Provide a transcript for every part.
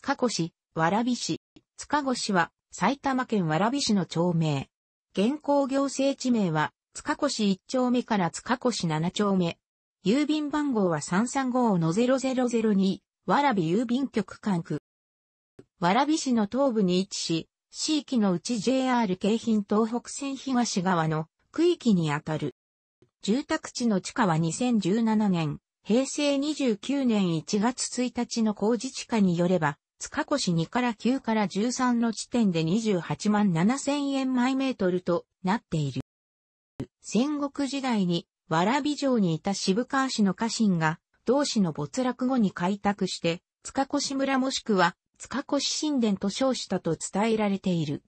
塚越、蕨市。塚越は埼玉県蕨市の町名。現行行政地名は塚越1丁目から塚越7丁目。郵便番号は335-0002、蕨郵便局管区。蕨市の東部に位置し、市域のうち JR 京浜東北線東側の区域にあたる。住宅地の地下は2017年、平成29年1月1日の工事地下によれば、塚越2から9から13の地点で28万7000円毎メートルとなっている。戦国時代に、わらび城にいた渋川市の家臣が、同市の没落後に開拓して、塚越村もしくは、塚越神殿と称したと伝えられている。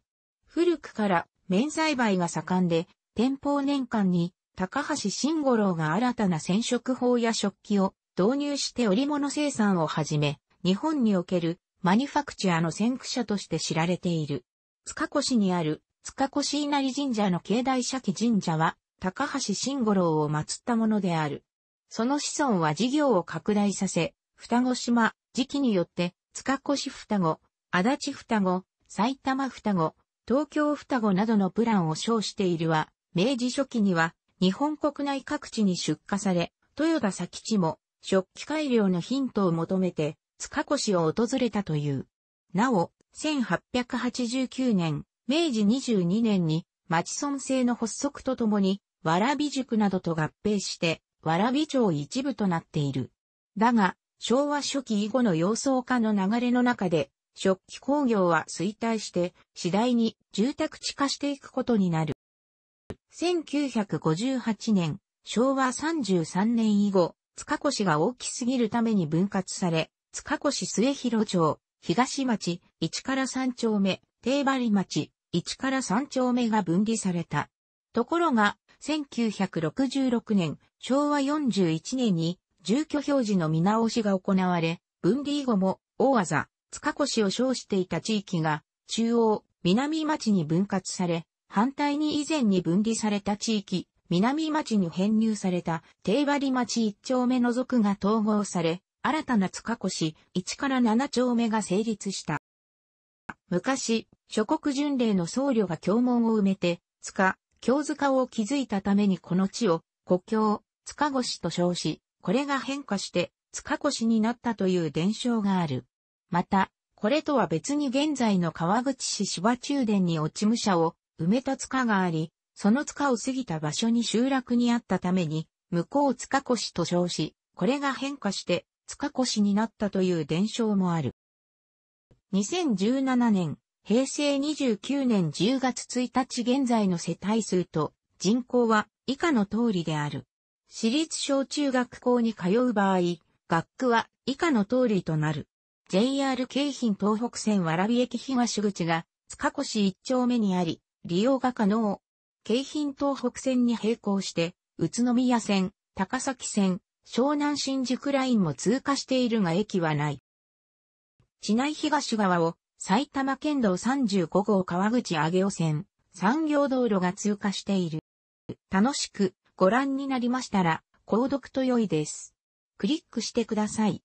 古くから、綿栽培が盛んで、天保年間に、高橋慎五郎が新たな染色法や食器を導入して織物生産をはじめ、日本におけるマニュファクチャーの先駆者として知られている。塚越にある塚越稲荷神社の境内社記神社は、高橋慎五郎を祀ったものである。その子孫は事業を拡大させ、双子島、時期によって、塚越双子、足立双子、埼玉双子、東京双子などのプランを称しているは、明治初期には、日本国内各地に出荷され、豊田佐吉も、食器改良のヒントを求めて、塚越を訪れたという。なお、1889年、明治22年に、町村制の発足とともに、わらび塾などと合併して、わらび町一部となっている。だが、昭和初期以後の様相化の流れの中で、食器工業は衰退して、次第に住宅地化していくことになる。1958年、昭和33年以後、塚越が大きすぎるために分割され、塚越末広町、東町、1から3丁目、定張町、1から3丁目が分離された。ところが、1966年、昭和41年に、住居表示の見直しが行われ、分離後も、大技、塚越を称していた地域が、中央、南町に分割され、反対に以前に分離された地域、南町に編入された定張町一丁目の族が統合され、新たな塚越1から7丁目が成立した。昔、諸国巡礼の僧侶が教門を埋めて、塚、京塚を築いたためにこの地を、故郷、塚越と称し、これが変化して、塚越になったという伝承がある。また、これとは別に現在の川口市芝中殿に落ち武者を埋めた塚があり、その塚を過ぎた場所に集落にあったために、向こう塚越と称し、これが変化して、塚越になったという伝承もある。2017年、平成29年10月1日現在の世帯数と人口は以下の通りである。私立小中学校に通う場合、学区は以下の通りとなる。JR 京浜東北線蕨駅東口が塚越一丁目にあり、利用が可能。京浜東北線に並行して、宇都宮線、高崎線、湘南新宿ラインも通過しているが駅はない。市内東側を埼玉県道35号川口上尾線産業道路が通過している。楽しくご覧になりましたら購読と良いです。クリックしてください。